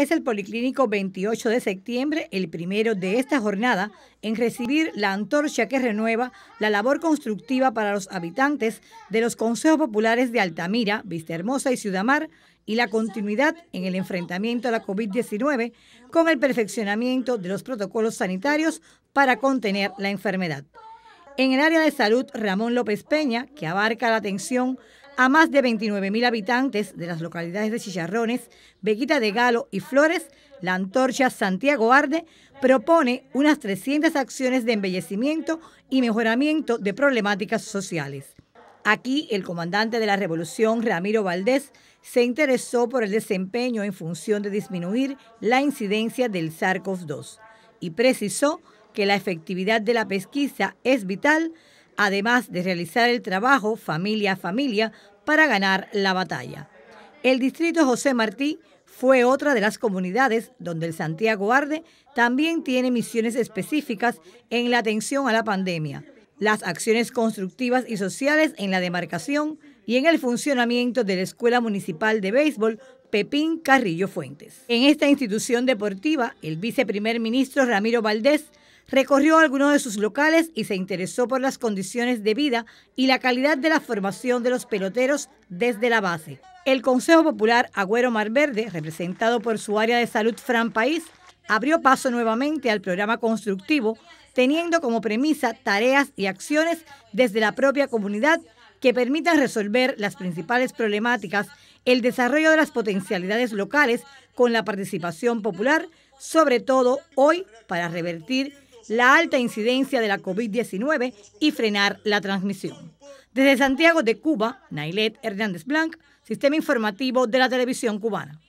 es el Policlínico 28 de septiembre, el primero de esta jornada, en recibir la antorcha que renueva la labor constructiva para los habitantes de los consejos populares de Altamira, Vistahermosa y Ciudamar y la continuidad en el enfrentamiento a la COVID-19 con el perfeccionamiento de los protocolos sanitarios para contener la enfermedad. En el área de salud, Ramón López Peña, que abarca la atención a más de 29.000 habitantes de las localidades de Chicharrones, Bequita de Galo y Flores, la antorcha Santiago Arde propone unas 300 acciones de embellecimiento y mejoramiento de problemáticas sociales. Aquí el comandante de la revolución, Ramiro Valdés, se interesó por el desempeño en función de disminuir la incidencia del SARS-CoV-2 y precisó que la efectividad de la pesquisa es vital además de realizar el trabajo familia a familia para ganar la batalla. El distrito José Martí fue otra de las comunidades donde el Santiago Arde también tiene misiones específicas en la atención a la pandemia, las acciones constructivas y sociales en la demarcación y en el funcionamiento de la Escuela Municipal de Béisbol Pepín Carrillo Fuentes. En esta institución deportiva, el viceprimer ministro Ramiro Valdés Recorrió algunos de sus locales y se interesó por las condiciones de vida y la calidad de la formación de los peloteros desde la base. El Consejo Popular Agüero verde representado por su área de salud Fran País, abrió paso nuevamente al programa constructivo, teniendo como premisa tareas y acciones desde la propia comunidad que permitan resolver las principales problemáticas, el desarrollo de las potencialidades locales con la participación popular, sobre todo hoy para revertir la alta incidencia de la COVID-19 y frenar la transmisión. Desde Santiago de Cuba, Nailet Hernández Blanc, Sistema Informativo de la Televisión Cubana.